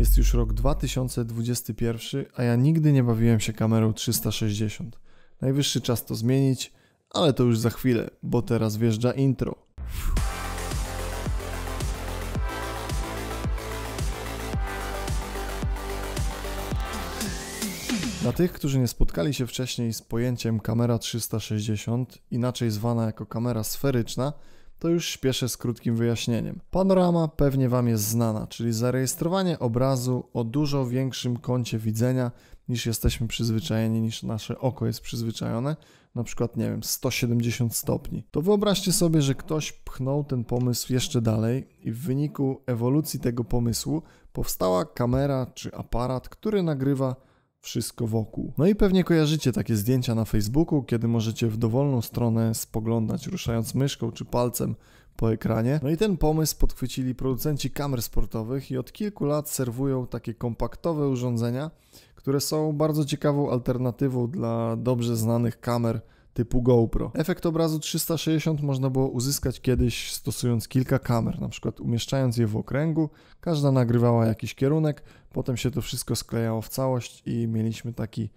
Jest już rok 2021, a ja nigdy nie bawiłem się kamerą 360. Najwyższy czas to zmienić, ale to już za chwilę, bo teraz wjeżdża intro. Dla tych, którzy nie spotkali się wcześniej z pojęciem kamera 360, inaczej zwana jako kamera sferyczna, to już śpieszę z krótkim wyjaśnieniem. Panorama pewnie Wam jest znana, czyli zarejestrowanie obrazu o dużo większym kącie widzenia niż jesteśmy przyzwyczajeni, niż nasze oko jest przyzwyczajone, na przykład, nie wiem, 170 stopni. To wyobraźcie sobie, że ktoś pchnął ten pomysł jeszcze dalej i w wyniku ewolucji tego pomysłu powstała kamera czy aparat, który nagrywa wszystko wokół. No i pewnie kojarzycie takie zdjęcia na Facebooku, kiedy możecie w dowolną stronę spoglądać, ruszając myszką czy palcem po ekranie. No i ten pomysł podchwycili producenci kamer sportowych i od kilku lat serwują takie kompaktowe urządzenia, które są bardzo ciekawą alternatywą dla dobrze znanych kamer typu GoPro. Efekt obrazu 360 można było uzyskać kiedyś stosując kilka kamer, na przykład umieszczając je w okręgu, każda nagrywała jakiś kierunek, potem się to wszystko sklejało w całość i mieliśmy taki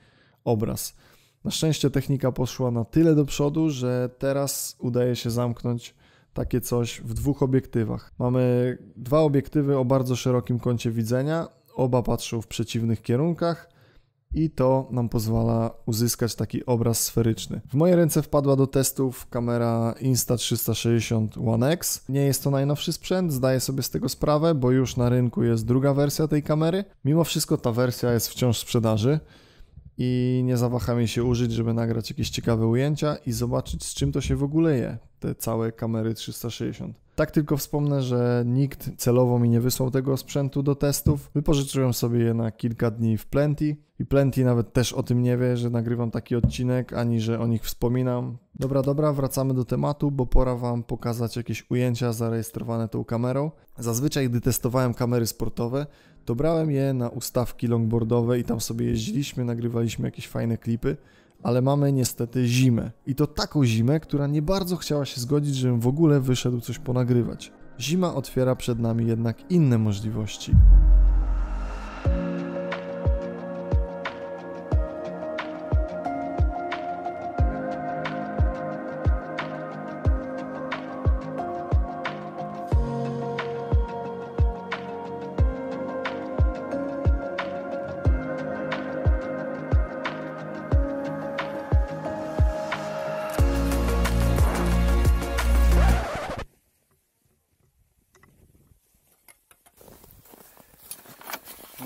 obraz. Na szczęście technika poszła na tyle do przodu, że teraz udaje się zamknąć takie coś w dwóch obiektywach. Mamy dwa obiektywy o bardzo szerokim kącie widzenia, oba patrzą w przeciwnych kierunkach i to nam pozwala uzyskać taki obraz sferyczny. W moje ręce wpadła do testów kamera Insta360 One X. Nie jest to najnowszy sprzęt, zdaję sobie z tego sprawę, bo już na rynku jest druga wersja tej kamery. Mimo wszystko ta wersja jest wciąż w sprzedaży i nie zawaham jej się użyć, żeby nagrać jakieś ciekawe ujęcia i zobaczyć z czym to się w ogóle je, te całe kamery 360. Tak tylko wspomnę, że nikt celowo mi nie wysłał tego sprzętu do testów. Wypożyczyłem sobie je na kilka dni w Plenty i Plenty nawet też o tym nie wie, że nagrywam taki odcinek, ani że o nich wspominam. Dobra, dobra, wracamy do tematu, bo pora Wam pokazać jakieś ujęcia zarejestrowane tą kamerą. Zazwyczaj, gdy testowałem kamery sportowe, Dobrałem je na ustawki longboardowe i tam sobie jeździliśmy, nagrywaliśmy jakieś fajne klipy, ale mamy niestety zimę. I to taką zimę, która nie bardzo chciała się zgodzić, żebym w ogóle wyszedł coś ponagrywać. Zima otwiera przed nami jednak inne możliwości.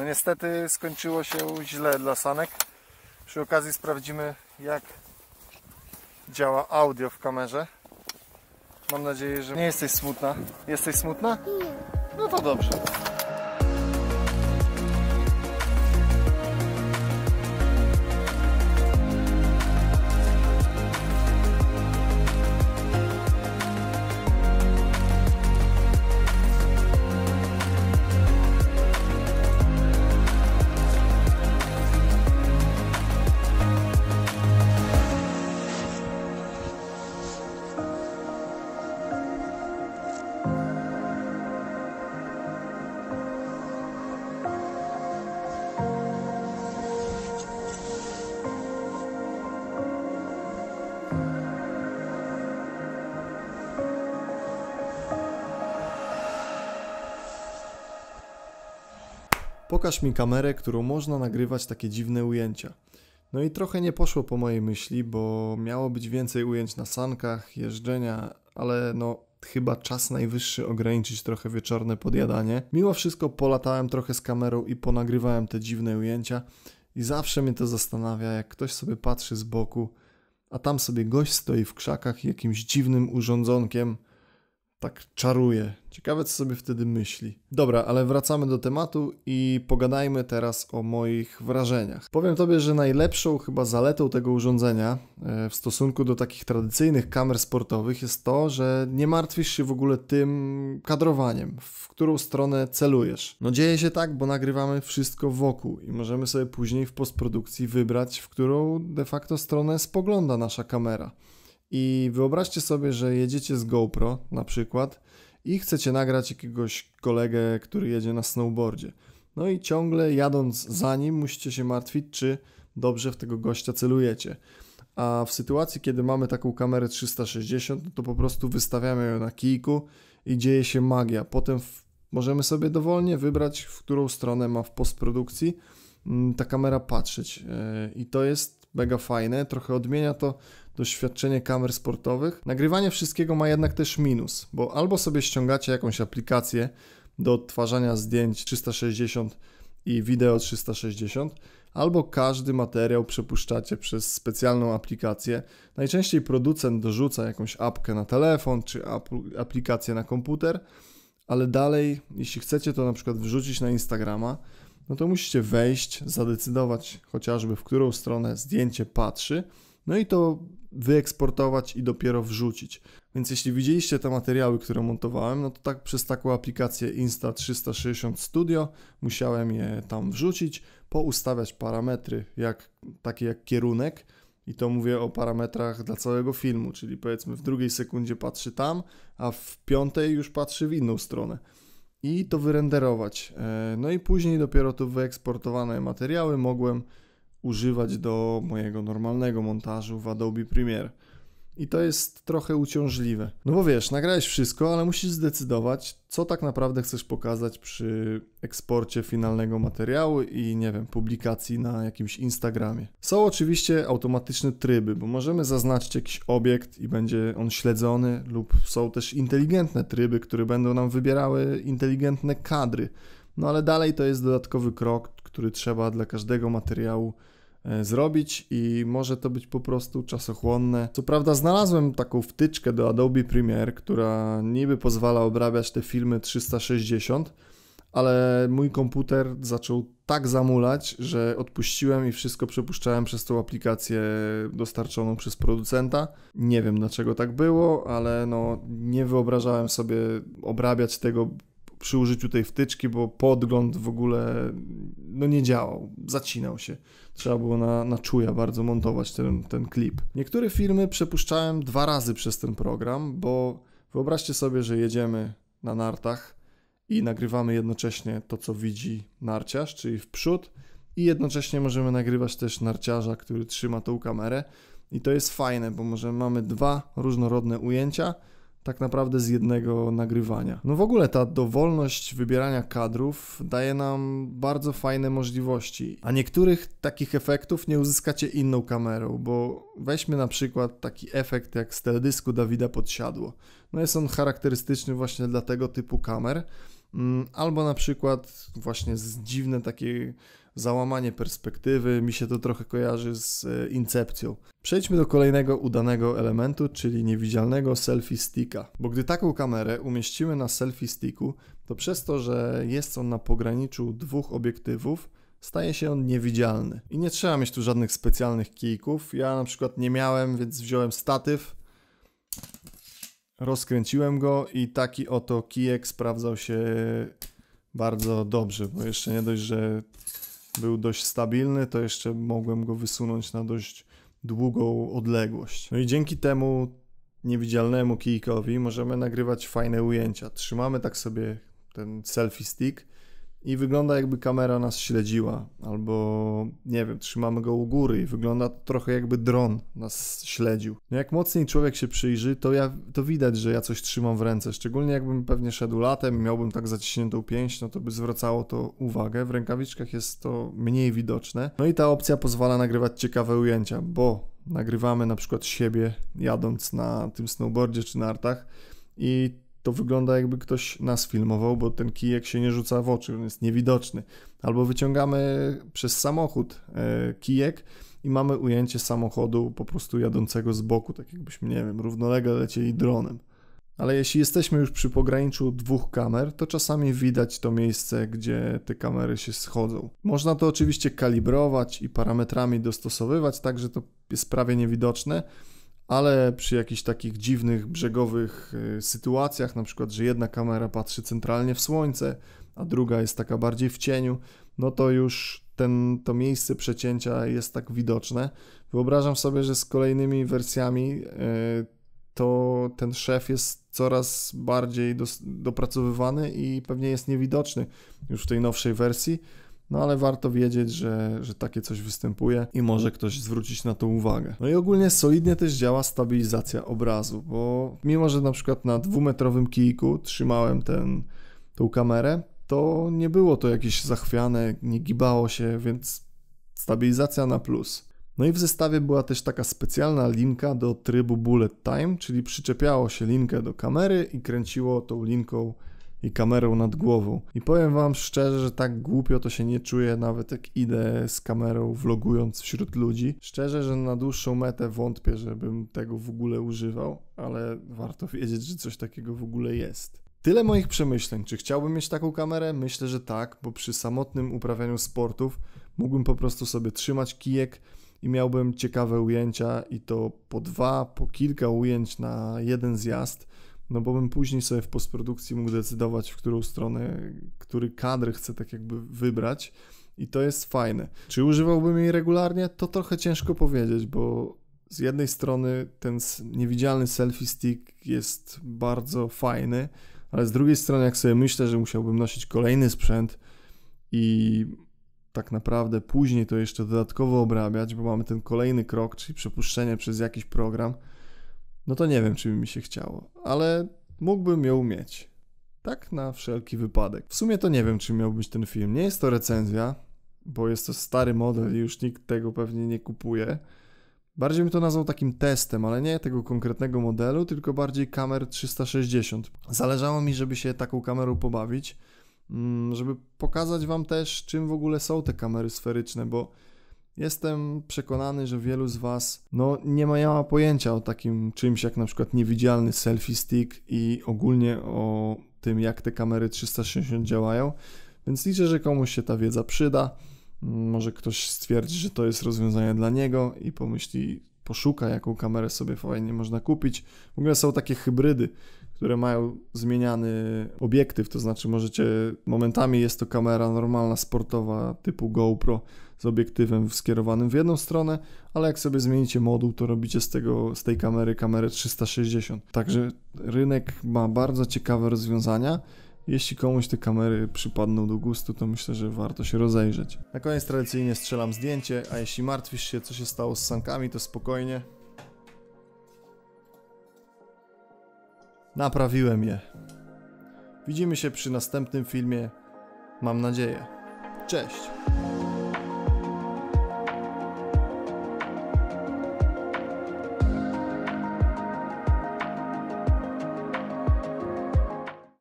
niestety skończyło się źle dla sanek. Przy okazji sprawdzimy jak działa audio w kamerze. Mam nadzieję, że nie jesteś smutna. Jesteś smutna? Nie. No to dobrze. Pokaż mi kamerę, którą można nagrywać takie dziwne ujęcia. No i trochę nie poszło po mojej myśli, bo miało być więcej ujęć na sankach, jeżdżenia, ale no chyba czas najwyższy ograniczyć trochę wieczorne podjadanie. Mimo wszystko polatałem trochę z kamerą i ponagrywałem te dziwne ujęcia i zawsze mnie to zastanawia, jak ktoś sobie patrzy z boku, a tam sobie gość stoi w krzakach jakimś dziwnym urządzonkiem tak czaruje. Ciekawe, co sobie wtedy myśli. Dobra, ale wracamy do tematu i pogadajmy teraz o moich wrażeniach. Powiem Tobie, że najlepszą chyba zaletą tego urządzenia e, w stosunku do takich tradycyjnych kamer sportowych jest to, że nie martwisz się w ogóle tym kadrowaniem, w którą stronę celujesz. No dzieje się tak, bo nagrywamy wszystko wokół i możemy sobie później w postprodukcji wybrać, w którą de facto stronę spogląda nasza kamera. I wyobraźcie sobie, że jedziecie z GoPro na przykład i chcecie nagrać jakiegoś kolegę, który jedzie na snowboardzie. No i ciągle jadąc za nim musicie się martwić, czy dobrze w tego gościa celujecie. A w sytuacji, kiedy mamy taką kamerę 360, no to po prostu wystawiamy ją na kijku i dzieje się magia. Potem w, możemy sobie dowolnie wybrać, w którą stronę ma w postprodukcji mm, ta kamera patrzeć. E, I to jest mega fajne, trochę odmienia to doświadczenie kamer sportowych. Nagrywanie wszystkiego ma jednak też minus, bo albo sobie ściągacie jakąś aplikację do odtwarzania zdjęć 360 i wideo 360, albo każdy materiał przepuszczacie przez specjalną aplikację. Najczęściej producent dorzuca jakąś apkę na telefon czy aplikację na komputer, ale dalej, jeśli chcecie to na przykład wrzucić na Instagrama, no to musicie wejść, zadecydować chociażby w którą stronę zdjęcie patrzy no i to wyeksportować i dopiero wrzucić. Więc jeśli widzieliście te materiały, które montowałem, no to tak przez taką aplikację Insta360 Studio musiałem je tam wrzucić, poustawiać parametry, jak, takie jak kierunek, i to mówię o parametrach dla całego filmu, czyli powiedzmy w drugiej sekundzie patrzy tam, a w piątej już patrzy w inną stronę. I to wyrenderować. E, no i później dopiero tu wyeksportowane materiały mogłem używać do mojego normalnego montażu w Adobe Premiere. I to jest trochę uciążliwe. No bo wiesz, nagrałeś wszystko, ale musisz zdecydować, co tak naprawdę chcesz pokazać przy eksporcie finalnego materiału i nie wiem, publikacji na jakimś Instagramie. Są oczywiście automatyczne tryby, bo możemy zaznaczyć jakiś obiekt i będzie on śledzony, lub są też inteligentne tryby, które będą nam wybierały inteligentne kadry. No ale dalej to jest dodatkowy krok, który trzeba dla każdego materiału E, zrobić i może to być po prostu czasochłonne. Co prawda znalazłem taką wtyczkę do Adobe Premiere, która niby pozwala obrabiać te filmy 360, ale mój komputer zaczął tak zamulać, że odpuściłem i wszystko przepuszczałem przez tą aplikację dostarczoną przez producenta. Nie wiem dlaczego tak było, ale no nie wyobrażałem sobie obrabiać tego przy użyciu tej wtyczki, bo podgląd w ogóle no nie działał, zacinał się. Trzeba było na, na czuja bardzo montować ten, ten klip. Niektóre filmy przepuszczałem dwa razy przez ten program, bo wyobraźcie sobie, że jedziemy na nartach i nagrywamy jednocześnie to, co widzi narciarz, czyli w przód i jednocześnie możemy nagrywać też narciarza, który trzyma tą kamerę i to jest fajne, bo może mamy dwa różnorodne ujęcia – tak naprawdę z jednego nagrywania. No w ogóle ta dowolność wybierania kadrów daje nam bardzo fajne możliwości, a niektórych takich efektów nie uzyskacie inną kamerą, bo weźmy na przykład taki efekt jak z teledysku Dawida Podsiadło. No jest on charakterystyczny właśnie dla tego typu kamer, mm, albo na przykład właśnie z dziwne takie załamanie perspektywy. Mi się to trochę kojarzy z e, incepcją. Przejdźmy do kolejnego udanego elementu, czyli niewidzialnego selfie sticka. Bo gdy taką kamerę umieścimy na selfie sticku, to przez to, że jest on na pograniczu dwóch obiektywów, staje się on niewidzialny. I nie trzeba mieć tu żadnych specjalnych kijków. Ja na przykład nie miałem, więc wziąłem statyw, rozkręciłem go i taki oto kijek sprawdzał się bardzo dobrze, bo jeszcze nie dość, że był dość stabilny, to jeszcze mogłem go wysunąć na dość długą odległość. No i dzięki temu niewidzialnemu kijkowi możemy nagrywać fajne ujęcia. Trzymamy tak sobie ten selfie stick i wygląda jakby kamera nas śledziła, albo nie wiem, trzymamy go u góry i wygląda trochę jakby dron nas śledził. No jak mocniej człowiek się przyjrzy, to, ja, to widać, że ja coś trzymam w ręce, szczególnie jakbym pewnie szedł latem i miałbym tak zaciśniętą pięść, no to by zwracało to uwagę. W rękawiczkach jest to mniej widoczne. No i ta opcja pozwala nagrywać ciekawe ujęcia, bo nagrywamy na przykład siebie jadąc na tym snowboardzie czy nartach i to wygląda jakby ktoś nas filmował, bo ten kijek się nie rzuca w oczy, on jest niewidoczny. Albo wyciągamy przez samochód e, kijek i mamy ujęcie samochodu po prostu jadącego z boku, tak jakbyśmy, nie wiem, równolegle lecieli dronem. Ale jeśli jesteśmy już przy pograniczu dwóch kamer, to czasami widać to miejsce, gdzie te kamery się schodzą. Można to oczywiście kalibrować i parametrami dostosowywać, tak że to jest prawie niewidoczne, ale przy jakichś takich dziwnych, brzegowych y, sytuacjach, na przykład, że jedna kamera patrzy centralnie w słońce, a druga jest taka bardziej w cieniu, no to już ten, to miejsce przecięcia jest tak widoczne. Wyobrażam sobie, że z kolejnymi wersjami y, to ten szef jest coraz bardziej dos- dopracowywany i pewnie jest niewidoczny już w tej nowszej wersji no ale warto wiedzieć, że, że takie coś występuje i może ktoś zwrócić na to uwagę. No i ogólnie solidnie też działa stabilizacja obrazu, bo mimo, że na przykład na dwumetrowym kijku trzymałem ten, tą kamerę, to nie było to jakieś zachwiane, nie gibało się, więc stabilizacja na plus. No i w zestawie była też taka specjalna linka do trybu bullet time, czyli przyczepiało się linkę do kamery i kręciło tą linką i kamerą nad głową. I powiem wam szczerze, że tak głupio to się nie czuję, nawet jak idę z kamerą vlogując wśród ludzi. Szczerze, że na dłuższą metę wątpię, żebym tego w ogóle używał, ale warto wiedzieć, że coś takiego w ogóle jest. Tyle moich przemyśleń. Czy chciałbym mieć taką kamerę? Myślę, że tak, bo przy samotnym uprawianiu sportów mógłbym po prostu sobie trzymać kijek i miałbym ciekawe ujęcia i to po dwa, po kilka ujęć na jeden zjazd no bo bym później sobie w postprodukcji mógł decydować, w którą stronę, który kadr chcę tak jakby wybrać i to jest fajne. Czy używałbym jej regularnie? To trochę ciężko powiedzieć, bo z jednej strony ten niewidzialny selfie stick jest bardzo fajny, ale z drugiej strony jak sobie myślę, że musiałbym nosić kolejny sprzęt i tak naprawdę później to jeszcze dodatkowo obrabiać, bo mamy ten kolejny krok, czyli przepuszczenie przez jakiś program, no to nie wiem, czy mi się chciało, ale mógłbym ją mieć. Tak na wszelki wypadek. W sumie to nie wiem, czy miał być ten film. Nie jest to recenzja, bo jest to stary model i już nikt tego pewnie nie kupuje. Bardziej bym to nazwał takim testem, ale nie tego konkretnego modelu, tylko bardziej kamer 360. Zależało mi, żeby się taką kamerą pobawić, mm, żeby pokazać wam też, czym w ogóle są te kamery sferyczne, bo Jestem przekonany, że wielu z Was no, nie miała pojęcia o takim czymś jak na przykład niewidzialny selfie stick i ogólnie o tym, jak te kamery 360 działają, więc liczę, że komuś się ta wiedza przyda. Może ktoś stwierdzi, że to jest rozwiązanie dla niego i pomyśli, poszuka, jaką kamerę sobie fajnie można kupić. W ogóle są takie hybrydy, które mają zmieniany obiektyw, to znaczy możecie, momentami jest to kamera normalna, sportowa typu GoPro, z obiektywem skierowanym w jedną stronę, ale jak sobie zmienicie moduł, to robicie z, tego, z tej kamery kamerę 360. Także rynek ma bardzo ciekawe rozwiązania. Jeśli komuś te kamery przypadną do gustu, to myślę, że warto się rozejrzeć. Na koniec tradycyjnie strzelam zdjęcie, a jeśli martwisz się, co się stało z sankami, to spokojnie. Naprawiłem je. Widzimy się przy następnym filmie. Mam nadzieję. Cześć!